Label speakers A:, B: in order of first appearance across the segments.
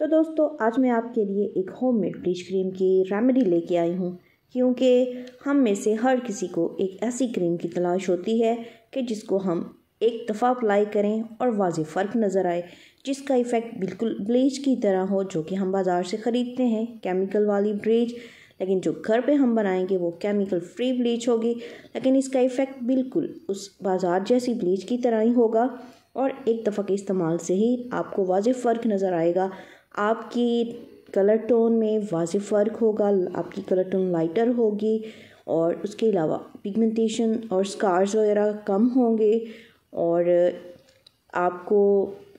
A: तो दोस्तों आज मैं आपके लिए एक होम मेड ब्लीच क्रीम की रेमेडी लेके आई हूँ क्योंकि हम में से हर किसी को एक ऐसी क्रीम की तलाश होती है कि जिसको हम एक दफ़ा अप्लाई करें और वाज फ़र्क नज़र आए जिसका इफ़ेक्ट बिल्कुल ब्लीच की तरह हो जो कि हम बाज़ार से ख़रीदते हैं केमिकल वाली ब्लीच लेकिन जो घर पे हम बनाएंगे वो केमिकल फ्री ब्लीच होगी लेकिन इसका इफ़ेक्ट बिल्कुल उस बाज़ार जैसी ब्लीच की तरह ही होगा और एक दफ़ा के इस्तेमाल से ही आपको वाज फ़र्क नज़र आएगा आपकी कलर टोन में वाज फ़र्क होगा आपकी कलर टोन लाइटर होगी और उसके अलावा पिगमेंटेशन और स्कार्स वगैरह कम होंगे और आपको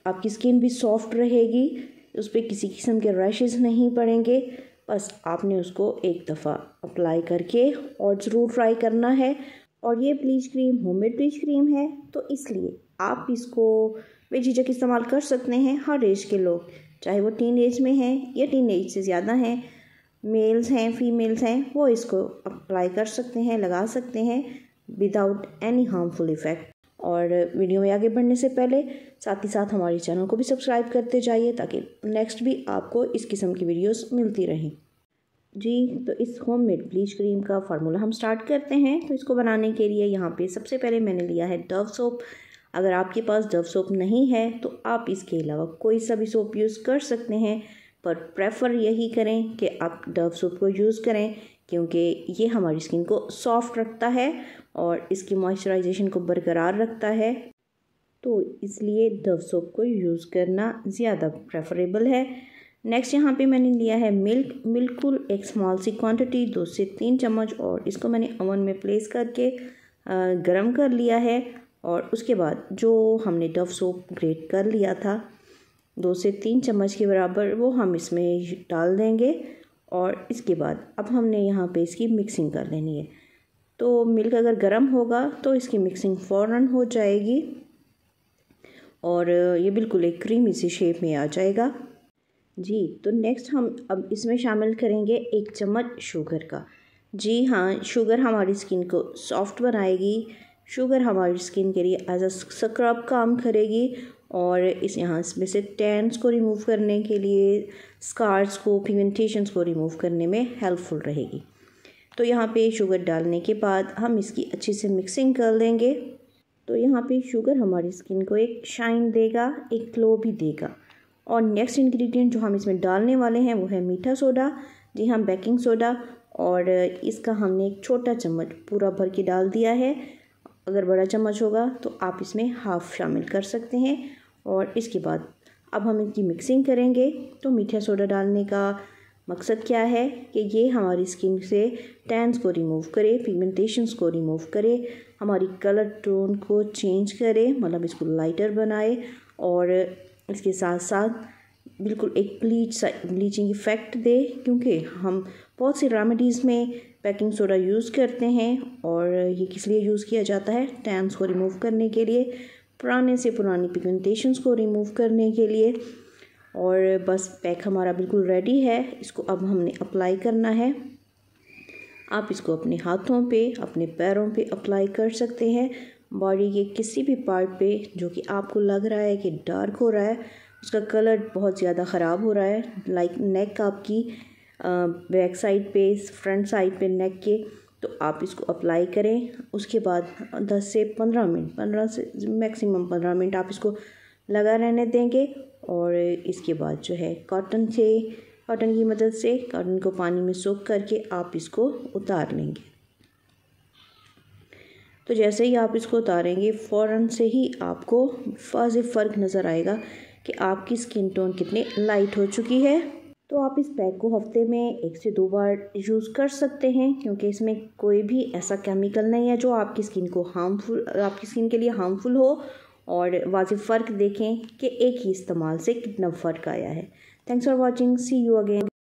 A: आपकी स्किन भी सॉफ्ट रहेगी उस पर किसी किस्म के रैशेस नहीं पड़ेंगे बस आपने उसको एक दफ़ा अप्लाई करके और ज़रूर ट्राई करना है और ये bleach cream homemade bleach cream है तो इसलिए आप इसको बेझिझक इस्तेमाल कर सकते हैं हर एज के लोग चाहे वो टीन एज में हैं या टीन एज से ज़्यादा हैं मेल्स हैं फीमेल्स हैं वो इसको अप्लाई कर सकते हैं लगा सकते हैं विदाउट एनी हार्मफुल इफ़ेक्ट और वीडियो में आगे बढ़ने से पहले साथ ही साथ हमारे चैनल को भी सब्सक्राइब करते जाइए ताकि नेक्स्ट भी आपको इस किस्म की वीडियोस मिलती रहें जी तो इस होम मेड ब्लीच क्रीम का फार्मूला हम स्टार्ट करते हैं तो इसको बनाने के लिए यहाँ पे सबसे पहले मैंने लिया है डव सोप अगर आपके पास डव सोप नहीं है तो आप इसके अलावा कोई सा भी सोप यूज़ कर सकते हैं पर प्रेफर यही करें कि आप डव सोप को यूज़ करें क्योंकि ये हमारी स्किन को सॉफ्ट रखता है और इसकी मॉइस्चराइजेशन को बरकरार रखता है तो इसलिए डव सोप को यूज़ करना ज़्यादा प्रेफरेबल है नेक्स्ट यहाँ पे मैंने लिया है मिल्क बिल्कुल एक स्मॉल सी क्वांटिटी दो से तीन चम्मच और इसको मैंने अवन में प्लेस करके गर्म कर लिया है और उसके बाद जो हमने डव सोप ग्रेट कर लिया था दो से तीन चम्मच के बराबर वो हम इसमें डाल देंगे और इसके बाद अब हमने यहाँ पे इसकी मिक्सिंग कर लेनी है तो मिल्क अगर गर्म होगा तो इसकी मिक्सिंग फ़ौरन हो जाएगी और ये बिल्कुल एक क्रीमी सी शेप में आ जाएगा जी तो नेक्स्ट हम अब इसमें शामिल करेंगे एक चम्मच शुगर का जी हाँ शुगर हमारी स्किन को सॉफ्ट बनाएगी शुगर हमारी स्किन के लिए एज अ स्क्रब काम करेगी और इस यहाँ में से टैंस को रिमूव करने के लिए स्कार्स को पिगमेंटेशंस को रिमूव करने में हेल्पफुल रहेगी तो यहाँ पे शुगर डालने के बाद हम इसकी अच्छे से मिक्सिंग कर लेंगे तो यहाँ पे शुगर हमारी स्किन को एक शाइन देगा एक ग्लो भी देगा और नेक्स्ट इंग्रेडिएंट जो हम इसमें डालने वाले हैं वो है मीठा सोडा जी हाँ बेकिंग सोडा और इसका हमने एक छोटा चम्मच पूरा भर के डाल दिया है अगर बड़ा चम्मच होगा तो आप इसमें हाफ़ शामिल कर सकते हैं और इसके बाद अब हम इनकी मिक्सिंग करेंगे तो मीठा सोडा डालने का मकसद क्या है कि ये हमारी स्किन से टैंस को रिमूव करे पिगमेंटेशंस को रिमूव करे हमारी कलर टोन को चेंज करे मतलब इसको लाइटर बनाए और इसके साथ साथ बिल्कुल एक ब्लीच सा ब्लीचिंग इफ़ेक्ट दे क्योंकि हम बहुत सी रेमेडीज़ में बेकिंग सोडा यूज़ करते हैं और ये किस लिए यूज़ किया जाता है टैंस को रिमूव करने के लिए पुराने से पुरानी पिगमेंटेशंस को रिमूव करने के लिए और बस पैक हमारा बिल्कुल रेडी है इसको अब हमने अप्लाई करना है आप इसको अपने हाथों पे अपने पैरों पे अप्लाई कर सकते हैं बॉडी के किसी भी पार्ट पे जो कि आपको लग रहा है कि डार्क हो रहा है उसका कलर बहुत ज़्यादा ख़राब हो रहा है लाइक नेक आपकी बैक साइड पे फ्रंट साइड पे नेक के तो आप इसको अप्लाई करें उसके बाद दस से पंद्रह मिनट पंद्रह से मैक्सिमम पंद्रह मिनट आप इसको लगा रहने देंगे और इसके बाद जो है कॉटन से कॉटन की मदद से कॉटन को पानी में सोख करके आप इसको उतार लेंगे तो जैसे ही आप इसको उतारेंगे फ़ौर से ही आपको वाज फ़र्क नज़र आएगा कि आपकी स्किन टोन कितनी लाइट हो चुकी है तो आप इस पैक को हफ्ते में एक से दो बार यूज़ कर सकते हैं क्योंकि इसमें कोई भी ऐसा केमिकल नहीं है जो आपकी स्किन को हार्मफुल आपकी स्किन के लिए हार्मफुल हो और वाजिब फ़र्क देखें कि एक ही इस्तेमाल से कितना फ़र्क आया है thanks for watching see you again